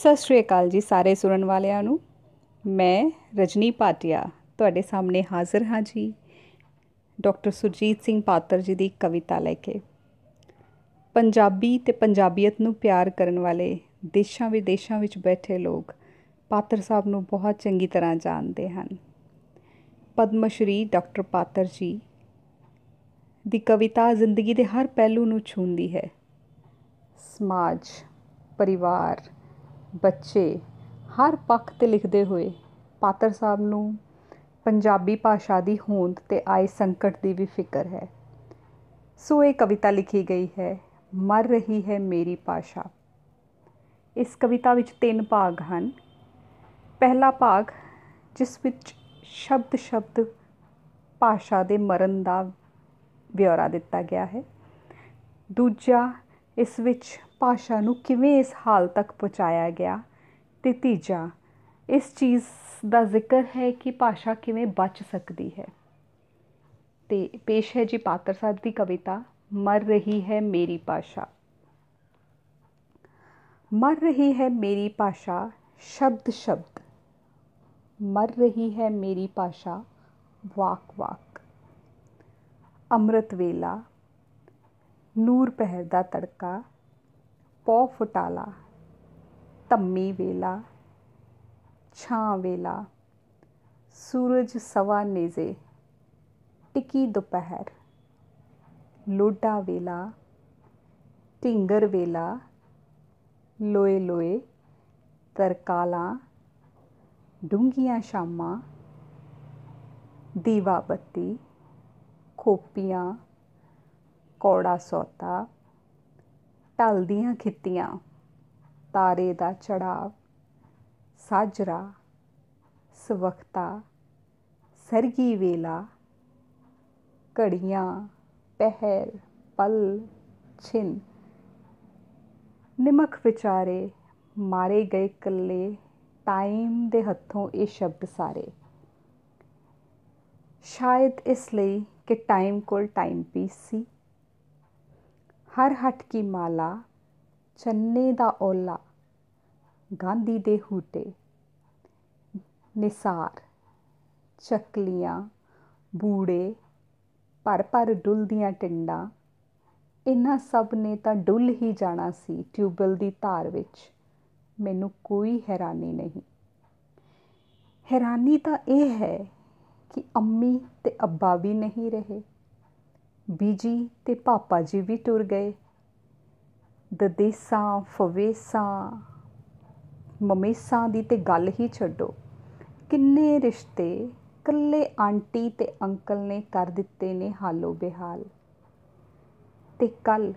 ਸਤਿ ਸ਼੍ਰੀ ਅਕਾਲ ਜੀ ਸਾਰੇ ਸੁਣਨ ਵਾਲਿਆਂ ਨੂੰ ਮੈਂ ਰਜਨੀ ਪਾਟਿਆ ਤੁਹਾਡੇ ਸਾਹਮਣੇ ਹਾਜ਼ਰ ਹਾਂ ਜੀ ਡਾਕਟਰ ਸੁਰਜੀਤ ਸਿੰਘ ਪਾਤਰ ਜੀ ਦੀ ਕਵਿਤਾ ਲੈ ਕੇ ਪੰਜਾਬੀ ਤੇ ਪੰਜਾਬੀਅਤ ਨੂੰ ਪਿਆਰ ਕਰਨ ਵਾਲੇ ਦੇਸ਼ਾਂ ਵਿਦੇਸ਼ਾਂ ਵਿੱਚ ਬੈਠੇ ਲੋਕ ਪਾਤਰ ਸਾਹਿਬ ਨੂੰ ਬਹੁਤ ਚੰਗੀ ਤਰ੍ਹਾਂ ਜਾਣਦੇ ਹਨ ਪਦਮ ਸ਼੍ਰੀ ਡਾਕਟਰ ਪਾਤਰ ਜੀ ਦੀ ਕਵਿਤਾ ਜ਼ਿੰਦਗੀ ਦੇ ਹਰ ਪਹਿਲੂ ਨੂੰ ਛੂੰਦੀ ਹੈ ਸਮਾਜ ਪਰਿਵਾਰ ਬੱਚੇ ਹਰ ਪੱਖ 'ਤੇ ਲਿਖਦੇ ਹੋਏ ਪਾਤਰ ਸਾਹਿਬ ਨੂੰ ਪੰਜਾਬੀ ਭਾਸ਼ਾ ਦੀ ਹੋਂਦ 'ਤੇ ਆਏ ਸੰਕਟ ਦੀ ਵੀ ਫਿਕਰ ਹੈ ਸੋ ਇਹ ਕਵਿਤਾ ਲਿਖੀ ਗਈ ਹੈ ਮਰ ਰਹੀ ਹੈ ਮੇਰੀ ਭਾਸ਼ਾ ਇਸ ਕਵਿਤਾ ਵਿੱਚ ਤਿੰਨ ਭਾਗ ਹਨ ਪਹਿਲਾ ਭਾਗ ਜਿਸ ਵਿੱਚ ਸ਼ਬਦ ਸ਼ਬਦ ਭਾਸ਼ਾ ਦੇ ਮਰਨ ਦਾ ਵਿਵਰਾ ਦਿੱਤਾ ਗਿਆ ਹੈ ਦੂਜਾ ਇਸ ਵਿੱਚ ਭਾਸ਼ਾ ਨੂੰ ਕਿਵੇਂ ਇਸ ਹਾਲ ਤੱਕ ਪਹੁੰਚਾਇਆ ਗਿਆ ਤੇ ਤੀਜਾ ਇਸ ਚੀਜ਼ ਦਾ ਜ਼ਿਕਰ ਹੈ ਕਿ ਭਾਸ਼ਾ ਕਿਵੇਂ ਬਚ ਸਕਦੀ ਹੈ ਤੇ ਪੇਸ਼ ਹੈ ਜੀ ਪਾਤਰ ਸਾਹਿਬ ਦੀ ਕਵਿਤਾ ਮਰ ਰਹੀ ਹੈ ਮੇਰੀ ਭਾਸ਼ਾ ਮਰ ਰਹੀ ਹੈ ਮੇਰੀ ਭਾਸ਼ਾ ਸ਼ਬਦ ਸ਼ਬਦ ਮਰ ਰਹੀ ਹੈ ਮੇਰੀ ਭਾਸ਼ਾ ਵਾਕ ਵਾਕ ਅੰਮ੍ਰਿਤ ਵੇਲਾ ਨੂਰ ਪਹਿਰ ਦਾ ਤੜਕਾ ਪੌ ਫਟਾਲਾ ਧੰਮੀ ਵੇਲਾ ਛਾਂ ਵੇਲਾ ਸੂਰਜ ਸਵਾ ਨੇਜ਼ੇ ਟਿੱਕੀ ਦੁਪਹਿਰ ਲੋਡਾ ਵੇਲਾ ਢਿੰਗਰ ਵੇਲਾ ਲੋਏ ਲੋਏ ਤਰਕਾਲਾ ਡੂੰਗੀਆਂ ਸ਼ਾਮਾਂ ਦੀਵਾ ਬੱਤੀ ਖੋਪੀਆਂ ਕੌੜਾ ਸੋਤਾ ਢਲਦੀਆਂ ਖਿੱਤੀਆਂ ਤਾਰੇ ਦਾ ਚੜਾਵ ਸਾਜਰਾ ਸਵਖਤਾ ਸਰਗੀ ਵੇਲਾ ਕੜੀਆਂ ਪਹਿਰ ਪਲ ਛਿਨ ਨਿਮਖ ਵਿਚਾਰੇ ਮਾਰੇ ਗਏ ਕੱਲੇ ਟਾਈਮ ਦੇ ਹੱਥੋਂ ਇਹ ਸ਼ਬਦ ਸਾਰੇ ਸ਼ਾਇਦ ਇਸ ਲਈ ਕਿ ਟਾਈਮ ਕੋਲ ਟਾਈਮ ਪੀਸ ਸੀ ਹਰ ਹੱਟ ਕੀ ਮਾਲਾ ਚੰਨੇ ਦਾ ਓਲਾ ਗਾਂਧੀ ਦੇ ਹੂਟੇ ਨਿਸਾਰ ਚੱਕਲੀਆਂ ਬੂੜੇ ਪਰ ਪਰ ਡੁੱਲਦੀਆਂ ਟਿੰਡਾਂ ਇਹਨਾਂ ਸਭ ਨੇ ਤਾਂ ਡੁੱਲ ਹੀ ਜਾਣਾ ਸੀ ਟਿਊਬਲ ਦੀ ਧਾਰ ਵਿੱਚ ਮੈਨੂੰ ਕੋਈ ਹੈਰਾਨੀ ਨਹੀਂ ਹੈਰਾਨੀ ਤਾਂ ਇਹ ਹੈ ਕਿ ਅੰਮੀ ਤੇ ਅੱਬਾ ਵੀ ਨਹੀਂ ਰਹੇ ਬੀਜੀ ਤੇ ਪਾਪਾ ਜੀ ਵੀ ਟੁਰ ਗਏ ਦਦੇਸਾਂ ਫਵੇਸਾਂ ਮਮੇਸਾਂ ਦੀ ਤੇ ਗੱਲ ਹੀ ਛੱਡੋ ਕਿੰਨੇ ਰਿਸ਼ਤੇ ਕੱਲੇ ਆਂਟੀ ਤੇ ਅੰਕਲ ਨੇ ਕਰ ਦਿੱਤੇ ਨੇ ਹਾਲੋ ਬਿਹਾਲ ਤੇ ਕੱਲ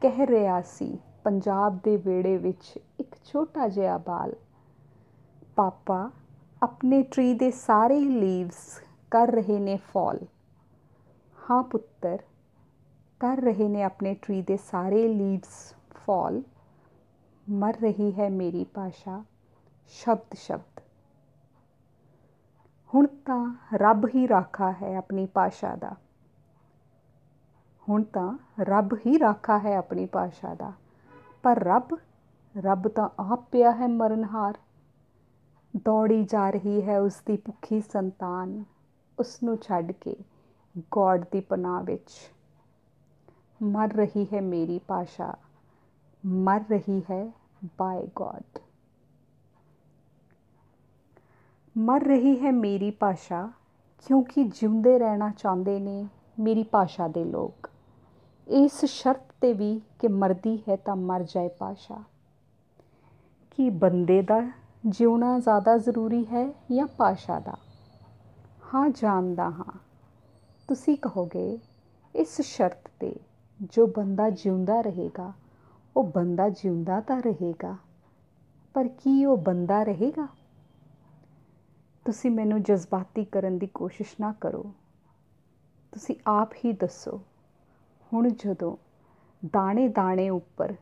ਕਹਿ ਰਿਹਾ ਸੀ ਪੰਜਾਬ ਦੇ ਵੇੜੇ ਵਿੱਚ ਇੱਕ ਛੋਟਾ ਜਿਹਾ ਬਾਲ ਪਾਪਾ ਆਪਣੇ ਟਰੀ ਦੇ ਸਾਰੇ ਲੀਵਸ ਕਰ ਰਹੇ ਨੇ ਫਾਲ ਹਾਂ ਪੁੱਤਰ ਕਰ ਰਹੇ ਨੇ ਆਪਣੇ ਟਰੀ ਦੇ ਸਾਰੇ ਲੀਵਸ ਫਾਲ ਮਰ ਰਹੀ ਹੈ ਮੇਰੀ ਪਾਸ਼ਾ ਸ਼ਬਦ ਸ਼ਬਦ ਹੁਣ ਤਾਂ ਰੱਬ ਹੀ ਰਾਖਾ ਹੈ ਆਪਣੀ ਪਾਸ਼ਾ ਦਾ ਹੁਣ ਤਾਂ ਰੱਬ ਹੀ ਰਾਖਾ ਹੈ ਆਪਣੀ ਪਾਸ਼ਾ ਦਾ ਪਰ ਰੱਬ ਰੱਬ ਤਾਂ ਆਪ ਪਿਆ ਹੈ ਮਰਨਹਾਰ ਦੌੜੀ ਜਾ ਰਹੀ ਹੈ ਉਸ ਦੀ ਭੁੱਖੀ ਸੰਤਾਨ ਉਸ ਨੂੰ ਛੱਡ ਕੇ ਗੋਡ ਦੀ ਪਨਾਹ ਵਿੱਚ ਮਰ ਰਹੀ ਹੈ ਮੇਰੀ ਪਾਸ਼ਾ ਮਰ ਰਹੀ ਹੈ ਬਾਈ ਗੋਡ ਮਰ ਰਹੀ ਹੈ ਮੇਰੀ ਪਾਸ਼ਾ ਕਿਉਂਕਿ ਜਿਉਂਦੇ ਰਹਿਣਾ ਚਾਹੁੰਦੇ ਨੇ ਮੇਰੀ ਪਾਸ਼ਾ ਦੇ ਲੋਕ ਇਸ ਸ਼ਰਤ ਤੇ ਵੀ ਕਿ ਮਰਦੀ ਹੈ ਤਾਂ ਮਰ ਜਾਏ ਪਾਸ਼ਾ ਕਿ ਬੰਦੇ ਦਾ ਜਿਉਣਾ ਜ਼ਿਆਦਾ ਜ਼ਰੂਰੀ ਹੈ ਜਾਂ ਪਾਸ਼ਾ ਦਾ ਹਾਂ ਜਾਣਦਾ ਹਾਂ ਤੁਸੀਂ ਕਹੋਗੇ ਇਸ ਸ਼ਰਤ ਤੇ ਜੋ ਬੰਦਾ ਜਿਉਂਦਾ ਰਹੇਗਾ ਉਹ ਬੰਦਾ ਜਿਉਂਦਾ ਤਾਂ ਰਹੇਗਾ ਪਰ ਕੀ ਉਹ ਬੰਦਾ ਰਹੇਗਾ ਤੁਸੀਂ ਮੈਨੂੰ ਜਜ਼ਬਾਤੀ ਕਰਨ ਦੀ ਕੋਸ਼ਿਸ਼ ਨਾ ਕਰੋ ਤੁਸੀਂ ਆਪ ਹੀ ਦੱਸੋ ਹੁਣ ਜਦੋਂ ਦਾਣੇ ਦਾਣੇ ਉੱਪਰ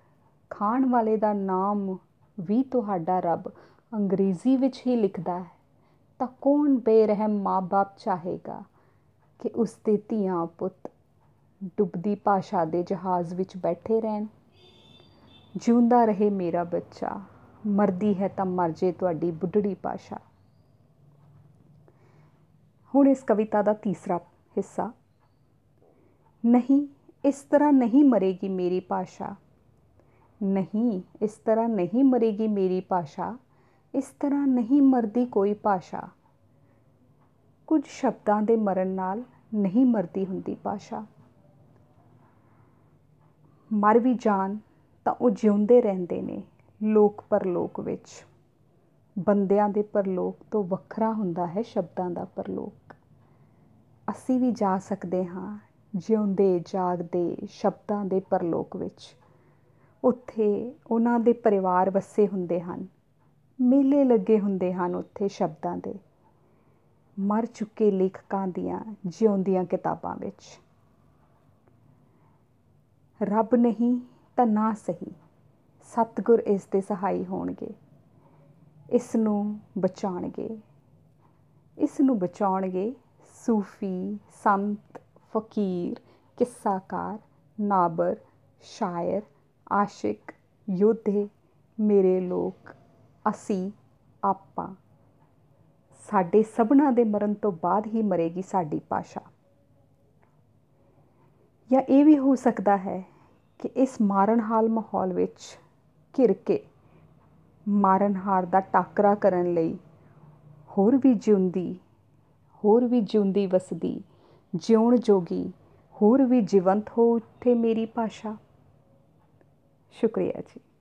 ਖਾਣ ਵਾਲੇ ਦਾ ਨਾਮ ਵੀ ਤੁਹਾਡਾ ਰੱਬ ਅੰਗਰੇਜ਼ੀ ਵਿੱਚ ਹੀ ਲਿਖਦਾ ਹੈ ਤਾਂ ਕੌਣ ਬੇਰਹਿਮ ਮਾਪੇ ਚਾਹੇਗਾ ਕਿ ਉਸ ਦੇ ਧੀਆਂ ਪੁੱਤ ਡੁੱਬਦੀ ਭਾਸ਼ਾ ਦੇ ਜਹਾਜ਼ ਵਿੱਚ ਬੈਠੇ ਰਹਿਣ ਜਿਉਂਦਾ ਰਹੇ ਮੇਰਾ ਬੱਚਾ ਮਰਦੀ ਹੈ ਤਾਂ ਮਰ ਜੇ ਤੁਹਾਡੀ ਬੁੱਢੜੀ ਭਾਸ਼ਾ ਹੁਣ ਇਸ ਕਵਿਤਾ ਦਾ ਤੀਸਰਾ ਹਿੱਸਾ ਨਹੀਂ ਇਸ ਤਰ੍ਹਾਂ ਨਹੀਂ ਮਰੇਗੀ ਮੇਰੀ ਭਾਸ਼ਾ ਨਹੀਂ ਇਸ ਤਰ੍ਹਾਂ ਨਹੀਂ ਮਰੇਗੀ ਮੇਰੀ ਭਾਸ਼ਾ ਇਸ ਤਰ੍ਹਾਂ ਨਹੀਂ ਮਰਦੀ ਕੋਈ ਭਾਸ਼ਾ ਕੁਝ ਸ਼ਬਦਾਂ ਦੇ ਮਰਨ ਨਾਲ ਨਹੀਂ ਮਰਦੀ ਹੁੰਦੀ ਭਾਸ਼ਾ ਮਰ ਵੀ ਜਾਣ ਤਾਂ ਉਹ ਜਿਉਂਦੇ ਰਹਿੰਦੇ ਨੇ ਲੋਕ ਪਰਲੋਕ ਵਿੱਚ ਬੰਦਿਆਂ ਦੇ ਪਰਲੋਕ ਤੋਂ ਵੱਖਰਾ ਹੁੰਦਾ ਹੈ ਸ਼ਬਦਾਂ ਦਾ ਪਰਲੋਕ ਅਸੀਂ ਵੀ ਜਾ ਸਕਦੇ ਹਾਂ ਜਿਉਂਦੇ ਜਾਗਦੇ ਸ਼ਬਦਾਂ ਦੇ ਪਰਲੋਕ ਵਿੱਚ ਉੱਥੇ ਉਹਨਾਂ ਦੇ ਪਰਿਵਾਰ ਵਸੇ ਹੁੰਦੇ ਹਨ ਮੇਲੇ ਲੱਗੇ ਹੁੰਦੇ ਹਨ ਉੱਥੇ ਸ਼ਬਦਾਂ ਦੇ ਮਰ ਚੁੱਕੇ ਲੇਖਕਾਂ ਦੀਆਂ ਜਿਉਂਦੀਆਂ ਕਿਤਾਬਾਂ ਵਿੱਚ ਰੱਬ ਨਹੀਂ ਤਾਂ ਨਾ ਸਹੀ ਸਤਗੁਰ ਇਸ ਦੇ ਸਹਾਈ ਹੋਣਗੇ ਇਸ ਨੂੰ ਬਚਾਣਗੇ ਇਸ ਨੂੰ ਬਚਾਉਣਗੇ ਸੂਫੀ ਸੰਤ ਫਕੀਰ ਕਿੱਸਾਕਾਰ ਨਾਬਰ ਸ਼ਾਇਰ ਆਸ਼ਿਕ ਯੋਧੇ ਮੇਰੇ ਲੋਕ ਅਸੀਂ ਆਪਾਂ ਸਾਡੇ ਸਭਨਾ ਦੇ ਮਰਨ ਤੋਂ ਬਾਅਦ ਹੀ ਮਰੇਗੀ ਸਾਡੀ ਭਾਸ਼ਾ ਜਾਂ ਇਹ ਵੀ ਹੋ ਸਕਦਾ ਹੈ ਕਿ ਇਸ ਮਾਰਨਹਾਲ ਮਾਹੌਲ ਵਿੱਚ ਘਿਰ ਕੇ ਮਾਰਨਹਾਰ ਦਾ ਟਾਕਰਾ ਕਰਨ ਲਈ ਹੋਰ ਵੀ ਜਿਉਂਦੀ ਹੋਰ ਵੀ ਜਿਉਂਦੀ ਵਸਦੀ ਜਿਉਣ ਜੋਗੀ ਹੋਰ ਵੀ ਜੀਵੰਤ ਹੋ ਉੱਠੇ ਮੇਰੀ ਭਾਸ਼ਾ ਸ਼ੁਕਰੀਆ ਜੀ